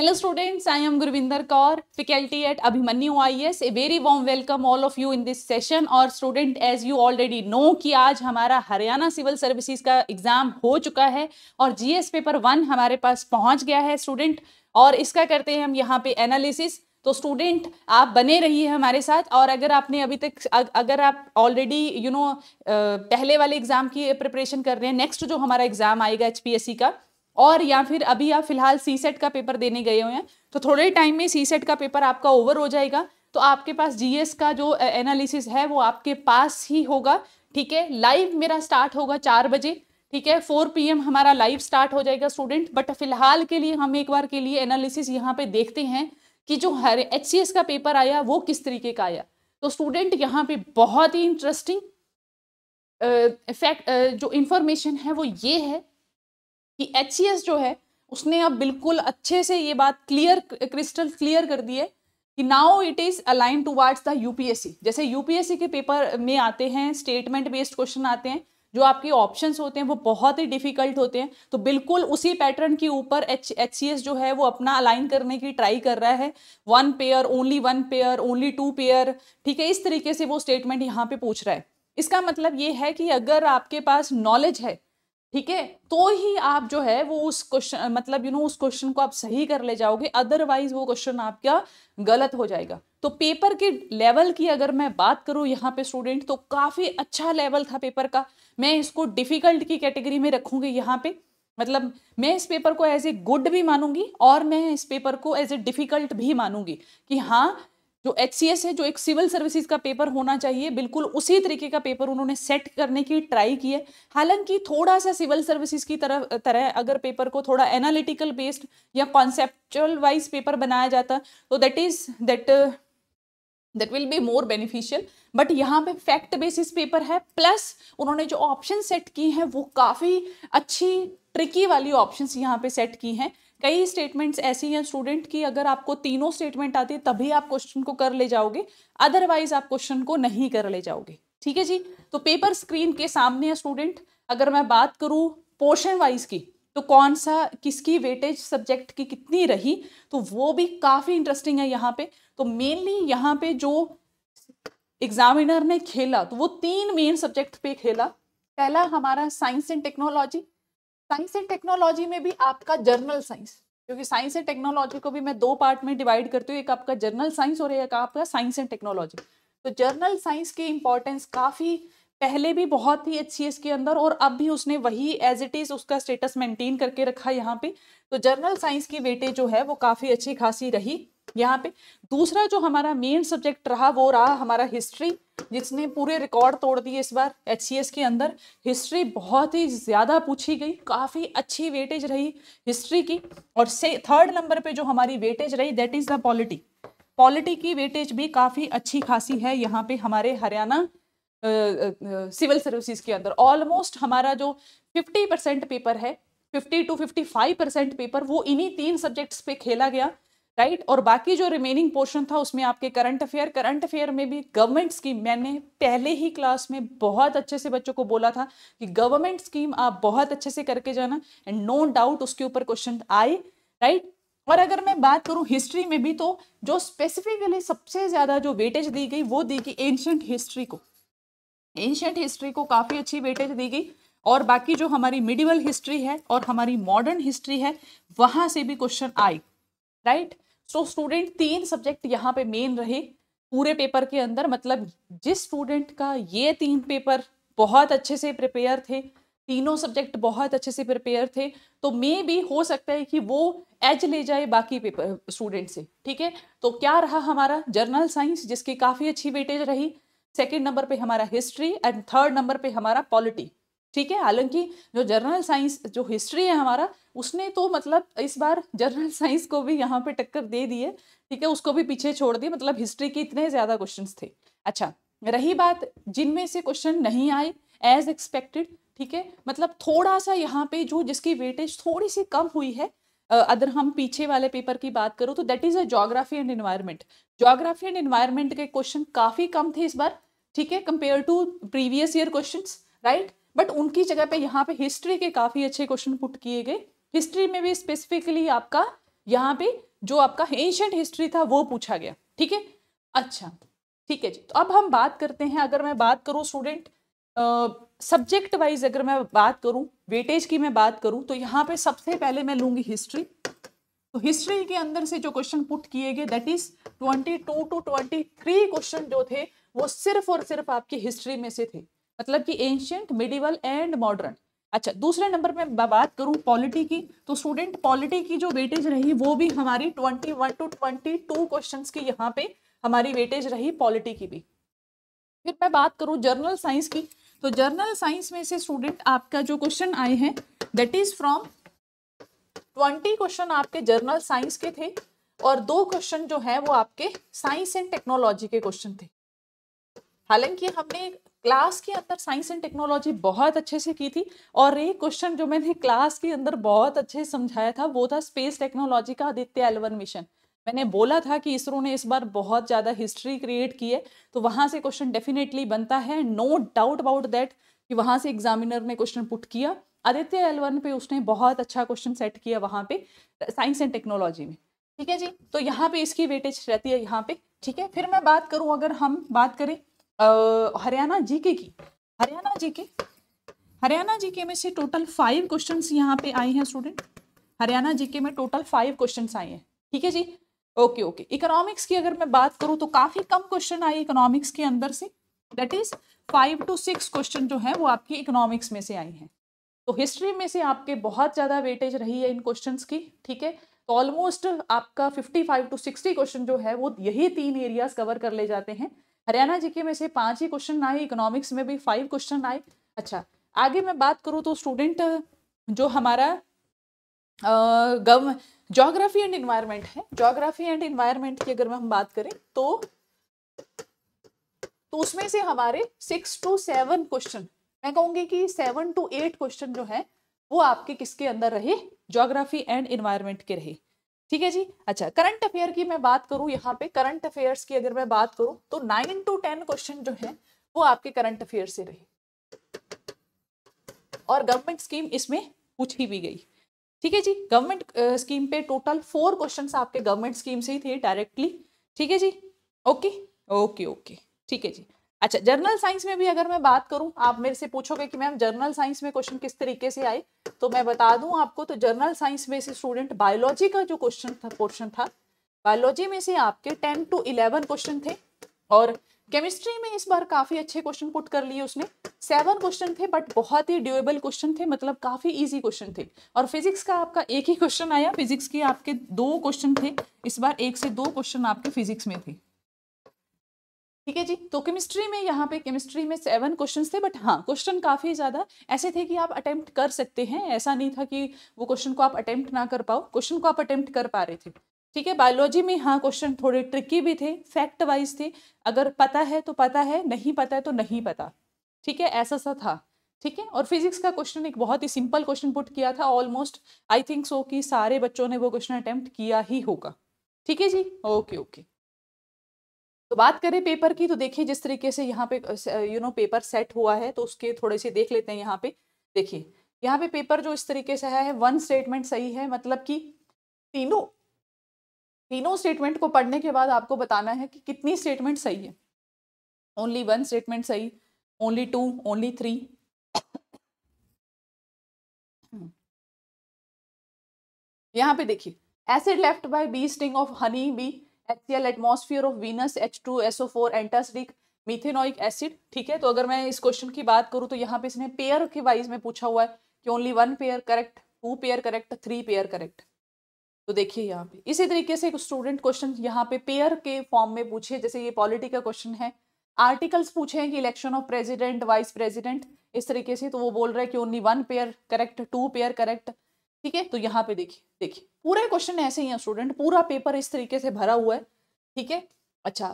Hello students I am Gurvinder Kaur faculty at Abhimanyu I A S very warm welcome all of you in this session और student as you already know कि आज हमारा Haryana civil services का exam हो चुका है और जीएस पेपर वन हमारे पास पहुंच गया है स्टूडेंट और इसका करते हैं हम यहाँ पे एनालिसिस तो स्टूडेंट आप बने रहिए हमारे साथ और अगर आपने अभी तक अगर आप ऑलरेडी यू नो पहले वाले एग्ज़ाम की प्रिपरेशन कर रहे हैं नेक्स्ट जो हमारा एग्ज़ाम आएगा एच का और या फिर अभी आप फिलहाल सी सेट का पेपर देने गए हुए हैं तो थोड़े ही टाइम में सी सेट का पेपर आपका ओवर हो जाएगा तो आपके पास जीएस का जो एनालिसिस है वो आपके पास ही होगा ठीक है लाइव मेरा स्टार्ट होगा चार बजे ठीक है फोर एम हमारा लाइव स्टार्ट हो जाएगा स्टूडेंट बट फिलहाल के लिए हम एक बार के लिए एनालिसिस यहाँ पे देखते हैं कि जो हर एच का पेपर आया वो किस तरीके का आया तो स्टूडेंट यहाँ पे बहुत ही इंटरेस्टिंग इफेक्ट जो इन्फॉर्मेशन है वो ये है कि एच e जो है उसने अब बिल्कुल अच्छे से ये बात क्लियर क्रिस्टल क्लियर कर दी है कि now it is align towards the UPSC जैसे यूपीएससी के पेपर में आते हैं स्टेटमेंट बेस्ड क्वेश्चन आते हैं जो आपके ऑप्शंस होते हैं वो बहुत ही डिफिकल्ट होते हैं तो बिल्कुल उसी पैटर्न के ऊपर एच एच सी एस जो है वो अपना अलाइन करने की ट्राई कर रहा है one pair only one pair only two pair ठीक है इस तरीके से वो स्टेटमेंट यहाँ पे पूछ रहा है इसका मतलब ये है कि अगर आपके पास नॉलेज है ठीक है तो ही आप जो है वो उस क्वेश्चन मतलब यू you नो know, उस क्वेश्चन को आप सही कर ले जाओगे अदरवाइज वो क्वेश्चन आपका गलत हो जाएगा तो पेपर के लेवल की अगर मैं बात करूं यहाँ पे स्टूडेंट तो काफ़ी अच्छा लेवल था पेपर का मैं इसको डिफ़िकल्ट की कैटेगरी में रखूंगी यहाँ पे मतलब मैं इस पेपर को एज ए गुड भी मानूंगी और मैं इस पेपर को एज ए डिफ़िकल्ट भी मानूंगी कि हाँ जो एच सी एस है जो एक सिविल सर्विसेज का पेपर होना चाहिए बिल्कुल उसी तरीके का पेपर उन्होंने सेट करने की ट्राई की है हालांकि थोड़ा सा सिविल सर्विसेज की तरह तरह अगर पेपर को थोड़ा एनालिटिकल बेस्ड या कॉन्सेप्चुअल वाइज पेपर बनाया जाता तो that is that that will be more beneficial but यहाँ पे फैक्ट बेसिस पेपर है प्लस उन्होंने जो ऑप्शन सेट की हैं वो काफ़ी अच्छी ट्रिकी वाली ऑप्शंस यहाँ पे सेट की हैं कई स्टेटमेंट्स ऐसी हैं स्टूडेंट की अगर आपको तीनों स्टेटमेंट आती है तभी आप क्वेश्चन को कर ले जाओगे अदरवाइज आप क्वेश्चन को नहीं कर ले जाओगे ठीक है जी तो पेपर स्क्रीन के सामने है स्टूडेंट अगर मैं बात करूँ पोर्शन वाइज की तो कौन सा किसकी वेटेज सब्जेक्ट की कितनी रही तो वो भी काफ़ी इंटरेस्टिंग है यहाँ पे तो मेनली यहाँ पे जो एग्जामिनर ने खेला तो वो तीन मेन सब्जेक्ट पे खेला पहला हमारा science and technology science and technology में भी आपका जर्नल साइंस क्योंकि साइंस एंड टेक्नोलॉजी को भी मैं दो पार्ट में डिवाइड करती हूँ एक आपका जर्नल साइंस और एक आपका साइंस एंड टेक्नोलॉजी तो जर्नल साइंस की इंपॉर्टेंस काफ़ी पहले भी बहुत ही एच के अंदर और अब भी उसने वही एज इट इज़ उसका स्टेटस मेंटेन करके रखा यहाँ पे तो जर्नल साइंस की वेटेज जो है वो काफ़ी अच्छी खासी रही यहाँ पे दूसरा जो हमारा मेन सब्जेक्ट रहा वो रहा हमारा हिस्ट्री जिसने पूरे रिकॉर्ड तोड़ दिए इस बार एच के अंदर हिस्ट्री बहुत ही ज़्यादा पूछी गई काफ़ी अच्छी वेटेज रही हिस्ट्री की और से थर्ड नंबर पे जो हमारी वेटेज रही that is the polity polity की वेटेज भी काफ़ी अच्छी खासी है यहाँ पे हमारे हरियाणा सिविल सर्विसेज के अंदर ऑलमोस्ट हमारा जो फिफ्टी परसेंट पेपर है fifty two fifty percent paper वो इन्हीं तीन सब्जेक्ट्स पे खेला गया राइट और बाकी जो रिमेनिंग पोर्शन था उसमें आपके करंट अफेयर करंट अफेयर में भी गवर्नमेंट स्कीम मैंने पहले ही क्लास में बहुत अच्छे से बच्चों को बोला था कि गवर्नमेंट स्कीम आप बहुत अच्छे से करके जाना एंड नो डाउट उसके ऊपर क्वेश्चन आए राइट और अगर मैं बात करूं हिस्ट्री में भी तो जो स्पेसिफिकली सबसे ज़्यादा जो वेटेज दी गई वो दी गई एंशंट हिस्ट्री को एंशंट हिस्ट्री को काफ़ी अच्छी वेटेज दी गई और बाकी जो हमारी मिडिवल हिस्ट्री है और हमारी मॉडर्न हिस्ट्री है वहाँ से भी क्वेश्चन आए राइट right? सो स्टूडेंट तीन सब्जेक्ट यहाँ पे मेन रहे पूरे पेपर के अंदर मतलब जिस स्टूडेंट का ये तीन पेपर बहुत अच्छे से प्रिपेयर थे तीनों सब्जेक्ट बहुत अच्छे से प्रिपेयर थे तो मे भी हो सकता है कि वो एज ले जाए बाकी पेपर स्टूडेंट से ठीक है तो क्या रहा हमारा जर्नल साइंस जिसकी काफ़ी अच्छी वेटेज रही सेकेंड नंबर पे हमारा हिस्ट्री एंड थर्ड नंबर पे हमारा पॉलिटी ठीक है हालांकि जो जर्नल साइंस जो हिस्ट्री है हमारा उसने तो मतलब इस बार जर्नल साइंस को भी यहाँ पे टक्कर दे दी है ठीक है उसको भी पीछे छोड़ दिया मतलब हिस्ट्री के इतने ज़्यादा क्वेश्चन थे अच्छा रही बात जिनमें से क्वेश्चन नहीं आए एज एक्सपेक्टेड ठीक है मतलब थोड़ा सा यहाँ पे जो जिसकी वेटेज थोड़ी सी कम हुई है अगर हम पीछे वाले पेपर की बात करो तो that is a geography and environment geography and environment के क्वेश्चन काफ़ी कम थे इस बार ठीक है compare to previous year question right but उनकी जगह पे यहाँ पे हिस्ट्री के काफ़ी अच्छे क्वेश्चन पुट किए गए हिस्ट्री में भी स्पेसिफिकली आपका यहाँ पे जो आपका एंशंट हिस्ट्री था वो पूछा गया ठीक है अच्छा ठीक है जी तो अब हम बात करते हैं अगर मैं बात करूँ स्टूडेंट सब्जेक्ट वाइज अगर मैं बात करूँ वेटेज की मैं बात करूँ तो यहाँ पे सबसे पहले मैं लूंगी हिस्ट्री तो हिस्ट्री के अंदर से जो क्वेश्चन पुट किए गए that is twenty two twenty three question जो थे वो सिर्फ और सिर्फ आपकी हिस्ट्री में से थे मतलब कि एंशियंट मिडिवल एंड मॉडर्न अच्छा दूसरे नंबर पे मैं बात करूँ पॉलिटी की तो स्टूडेंट पॉलिटी की जो वेटेज रही वो भी हमारी twenty one two twenty two question की यहाँ पे हमारी वेटेज रही पॉलिटी की भी फिर मैं बात करूँ जर्नल साइंस की तो जर्नल साइंस में से स्टूडेंट आपका जो क्वेश्चन आए हैं that is from twenty question आपके जर्नल साइंस के थे और दो क्वेश्चन जो है वो आपके साइंस एंड टेक्नोलॉजी के क्वेश्चन थे हालांकि हमने क्लास के अंदर साइंस एंड टेक्नोलॉजी बहुत अच्छे से की थी और एक क्वेश्चन जो मैंने क्लास के अंदर बहुत अच्छे से समझाया था वो था स्पेस टेक्नोलॉजी का आदित्य एलवन मिशन मैंने बोला था कि इसरो ने इस बार बहुत ज़्यादा हिस्ट्री क्रिएट की है तो वहाँ से क्वेश्चन डेफिनेटली बनता है नो डाउट अबाउट दैट कि वहाँ से एग्जामिनर ने क्वेश्चन पुट किया आदित्य एलवन पे उसने बहुत अच्छा क्वेश्चन सेट किया वहाँ पे साइंस एंड टेक्नोलॉजी में ठीक है जी तो यहाँ पे इसकी वेटेज रहती है यहाँ पे ठीक है फिर मैं बात करूँ अगर हम बात करें हरियाणा जीके की हरियाणा जीके हरियाणा जीके में से टोटल फाइव क्वेश्चंस यहाँ पे आए हैं स्टूडेंट हरियाणा जीके में टोटल फाइव क्वेश्चंस आए हैं ठीक है जी ओके ओके इकोनॉमिक्स की अगर मैं बात करूँ तो काफ़ी कम क्वेश्चन आए इकोनॉमिक्स के अंदर से that is five to six question जो है वो आपके इकोनॉमिक्स में से आए हैं तो हिस्ट्री में से आपके बहुत ज़्यादा वेटेज रही है इन क्वेश्चन की ठीक है तो ऑलमोस्ट आपका फाइव टू सिक्सटी क्वेश्चन जो है वो यही तीन एरियाज कवर कर ले जाते हैं हरियाणा जीके में से पांच ही क्वेश्चन आए इकोनॉमिक्स में भी फाइव क्वेश्चन आए अच्छा आगे मैं बात करूँ तो स्टूडेंट जो हमारा गव जोग्राफी एंड इन्वायरमेंट है जोग्राफी एंड इन्वायरमेंट की अगर हम बात करें तो तो उसमें से हमारे सिक्स टू सेवन क्वेश्चन मैं कहूंगी कि सेवन टू एट क्वेश्चन जो है वो आपके किसके अंदर रहे जोग्राफी एंड इन्वायरमेंट के रहे ठीक है जी अच्छा करंट अफेयर की मैं बात करूं यहाँ पे करंट अफेयर्स की अगर मैं बात करूँ तो नाइन टू टेन क्वेश्चन जो है वो आपके करंट अफेयर से रहे और गवर्नमेंट स्कीम इसमें पूछी भी गई ठीक है जी गवर्नमेंट स्कीम पे टोटल फोर क्वेश्चन आपके गवर्नमेंट स्कीम से ही थे डायरेक्टली ठीक है जी ओके ओके ओके ठीक है जी अच्छा जर्नल साइंस में भी अगर मैं बात करूं आप मेरे से पूछोगे कि मैम जर्नल साइंस में क्वेश्चन किस तरीके से आए तो मैं बता दूं आपको तो जर्नल साइंस में से स्टूडेंट बायोलॉजी का जो क्वेश्चन था पोर्शन था बायोलॉजी में से आपके टेन टू इलेवन क्वेश्चन थे और केमिस्ट्री में इस बार काफ़ी अच्छे क्वेश्चन पुट कर लिए उसने सेवन क्वेश्चन थे बट बहुत ही ड्यूएबल क्वेश्चन थे मतलब काफ़ी इजी क्वेश्चन थे और फिजिक्स का आपका एक ही क्वेश्चन आया फिजिक्स के आपके दो क्वेश्चन थे इस बार एक से दो क्वेश्चन आपके फिजिक्स में थे ठीक है जी तो केमिस्ट्री में यहाँ पे केमिस्ट्री में सेवन क्वेश्चन थे बट हाँ क्वेश्चन काफ़ी ज़्यादा ऐसे थे कि आप अटैम्प्ट कर सकते हैं ऐसा नहीं था कि वो क्वेश्चन को आप अटैम्प्ट ना कर पाओ क्वेश्चन को आप अटैम्प्ट कर पा रहे थे ठीक है बायोलॉजी में हाँ क्वेश्चन थोड़े ट्रिकी भी थे फैक्ट वाइज थे अगर पता है तो पता है नहीं पता है तो नहीं पता ठीक है ऐसा सा था ठीक है और फिजिक्स का क्वेश्चन एक बहुत ही सिंपल क्वेश्चन पुट किया था ऑलमोस्ट आई थिंक सो कि सारे बच्चों ने वो क्वेश्चन अटैम्प्ट किया ही होगा ठीक है जी ओके ओके तो बात करें पेपर की तो देखिए जिस तरीके से यहाँ पे यू नो पेपर सेट हुआ है तो उसके थोड़े से देख लेते हैं यहाँ पे देखिए यहाँ पे पेपर जो इस तरीके से है वन स्टेटमेंट सही है मतलब कि तीनों तीनों स्टेटमेंट को पढ़ने के बाद आपको बताना है कि कितनी स्टेटमेंट सही है ओनली वन स्टेटमेंट सही ओनली टू ओनली थ्री यहाँ पे देखिए acid left by bee sting of honey bee HCl atmosphere of Venus H2SO4 antacidic methanoic acid ठीक है तो अगर मैं इस क्वेश्चन की बात करूँ तो यहाँ पे इसने पेयर के वाइज में पूछा हुआ है कि only one pair correct two pair correct three pair correct तो देखिए यहाँ पे इसी तरीके से एक स्टूडेंट क्वेश्चन यहाँ पे पेयर के फॉर्म में पूछे जैसे ये पॉलिटी का क्वेश्चन है आर्टिकल्स पूछे हैं कि election of president vice president इस तरीके से तो वो बोल रहे हैं कि only one pair correct two pair correct ठीक है तो यहाँ पे देखिए देखिए पूरे क्वेश्चन ऐसे ही हैं स्टूडेंट पूरा पेपर इस तरीके से भरा हुआ है ठीक है अच्छा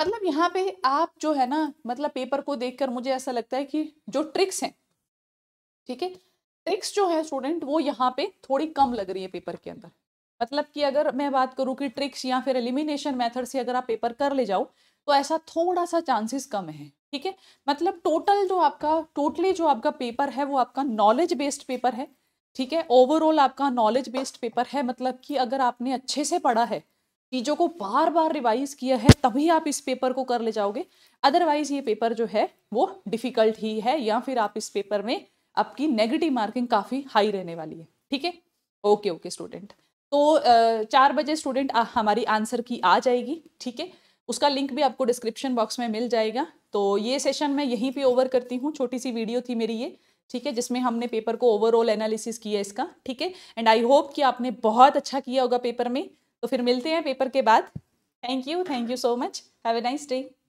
मतलब यहाँ पे आप जो है ना मतलब पेपर को देखकर मुझे ऐसा लगता है कि जो ट्रिक्स हैं ठीक है ट्रिक्स जो है स्टूडेंट वो यहाँ पे थोड़ी कम लग रही है पेपर के अंदर मतलब कि अगर मैं बात करूँ कि ट्रिक्स या फिर एलिमिनेशन मेथड से अगर आप पेपर कर ले जाओ तो ऐसा थोड़ा सा चांसेस कम है ठीक है मतलब टोटल जो आपका टोटली जो आपका पेपर है वो आपका नॉलेज बेस्ड पेपर है ठीक है ओवरऑल आपका नॉलेज बेस्ड पेपर है मतलब कि अगर आपने अच्छे से पढ़ा है चीज़ों को बार बार रिवाइज किया है तभी आप इस पेपर को कर ले जाओगे अदरवाइज ये पेपर जो है वो डिफ़िकल्ट ही है या फिर आप इस पेपर में आपकी नेगेटिव मार्किंग काफ़ी हाई रहने वाली है ठीक है ओके ओके स्टूडेंट तो चार बजे स्टूडेंट हमारी आंसर की आ जाएगी ठीक है उसका लिंक भी आपको डिस्क्रिप्शन बॉक्स में मिल जाएगा तो ये सेशन मैं यहीं पर ओवर करती हूँ छोटी सी वीडियो थी मेरी ये ठीक है जिसमें हमने पेपर को ओवरऑल एनालिसिस किया इसका ठीक है एंड आई होप कि आपने बहुत अच्छा किया होगा पेपर में तो फिर मिलते हैं पेपर के बाद thank you thank you so much have a nice day